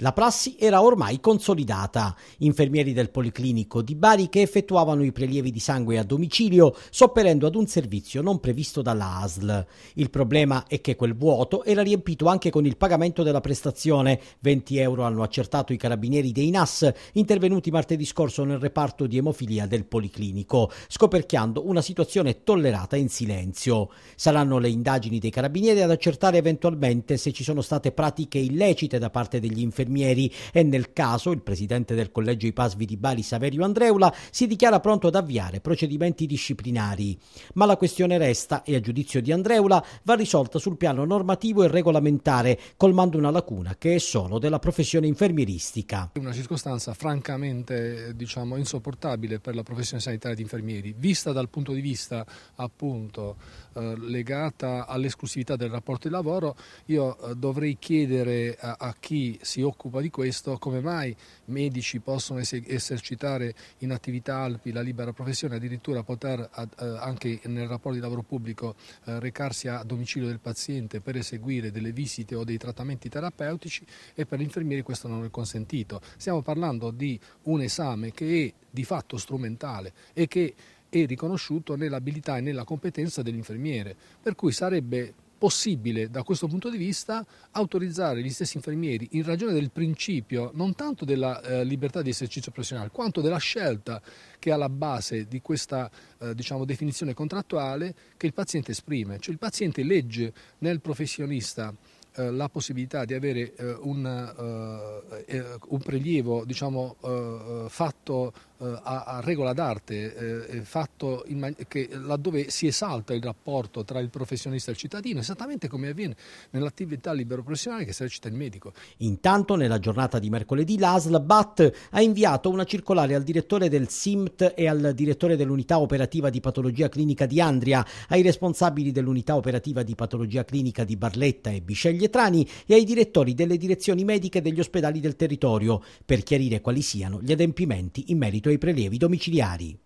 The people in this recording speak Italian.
La prassi era ormai consolidata. Infermieri del Policlinico di Bari che effettuavano i prelievi di sangue a domicilio, sopperendo ad un servizio non previsto dalla ASL. Il problema è che quel vuoto era riempito anche con il pagamento della prestazione. 20 euro hanno accertato i carabinieri dei NAS intervenuti martedì scorso nel reparto di emofilia del Policlinico, scoperchiando una situazione tollerata in silenzio. Saranno le indagini dei carabinieri ad accertare eventualmente se ci sono state pratiche illecite da parte degli infermieri infermieri e nel caso il presidente del collegio IPASVI di Bari Saverio Andreula si dichiara pronto ad avviare procedimenti disciplinari. Ma la questione resta e a giudizio di Andreula va risolta sul piano normativo e regolamentare, colmando una lacuna che è solo della professione infermieristica. Una circostanza francamente diciamo, insopportabile per la professione sanitaria di infermieri, vista dal punto di vista appunto eh, legata all'esclusività del rapporto di lavoro, io eh, dovrei chiedere a chi si occupa occupa di questo, come mai medici possono es- esercitare in attività alpi la libera professione, addirittura poter ad, eh, anche nel rapporto di lavoro pubblico eh, recarsi a domicilio del paziente per eseguire delle visite o dei trattamenti terapeutici e per gli infermieri questo non è consentito. Stiamo parlando di un esame che è di fatto strumentale e che è riconosciuto nell'abilità e nella competenza dell'infermiere, per cui sarebbe possibile da questo punto di vista autorizzare gli stessi infermieri in ragione del principio non tanto della eh, libertà di esercizio professionale quanto della scelta che è alla base di questa eh, diciamo, definizione contrattuale che il paziente esprime, cioè il paziente legge nel professionista eh, la possibilità di avere eh, un, eh, eh, un, prelievo diciamo, fatto a, a, regola d'arte, fatto in, che, laddove si esalta il rapporto tra il professionista e il cittadino, esattamente come avviene nell'attività libero professionale che esercita il medico. Intanto nella giornata di mercoledì l'ASL BAT ha inviato una circolare al direttore del SIMT e al direttore dell'unità operativa di patologia clinica di Andria, ai responsabili dell'unità operativa di patologia clinica di Barletta e Bisceglie Pietrani e ai direttori delle direzioni mediche degli ospedali del territorio per chiarire quali siano gli adempimenti in merito ai prelievi domiciliari.